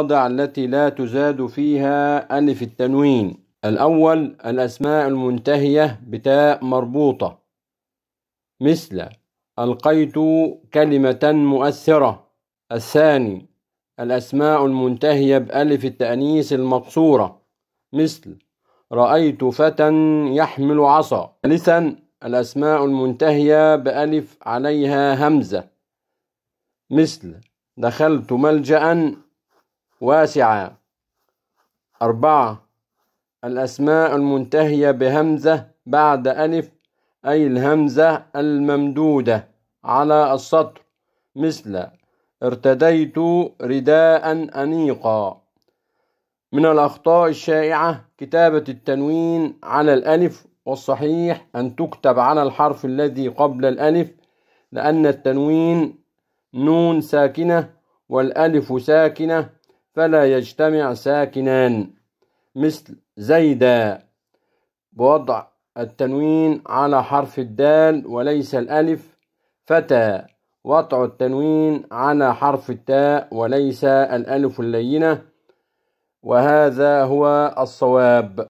المواضع التي لا تزاد فيها ألف التنوين الأول الأسماء المنتهية بتاء مربوطة مثل ألقيت كلمة مؤثرة الثاني الأسماء المنتهية بألف التأنيث المقصورة مثل رأيت فتى يحمل عصا ثالثا الأسماء المنتهية بألف عليها همزة مثل دخلت ملجأ واسعة أربعة الأسماء المنتهية بهمزة بعد ألف أي الهمزة الممدودة على السطر مثل ارتديت رداء أنيقا من الأخطاء الشائعة كتابة التنوين على الألف والصحيح أن تكتب على الحرف الذي قبل الألف لأن التنوين نون ساكنة والألف ساكنة فلا يجتمع ساكنان مثل زيدا بوضع التنوين على حرف الدال وليس الألف فتى وضع التنوين على حرف التاء وليس الألف اللينة وهذا هو الصواب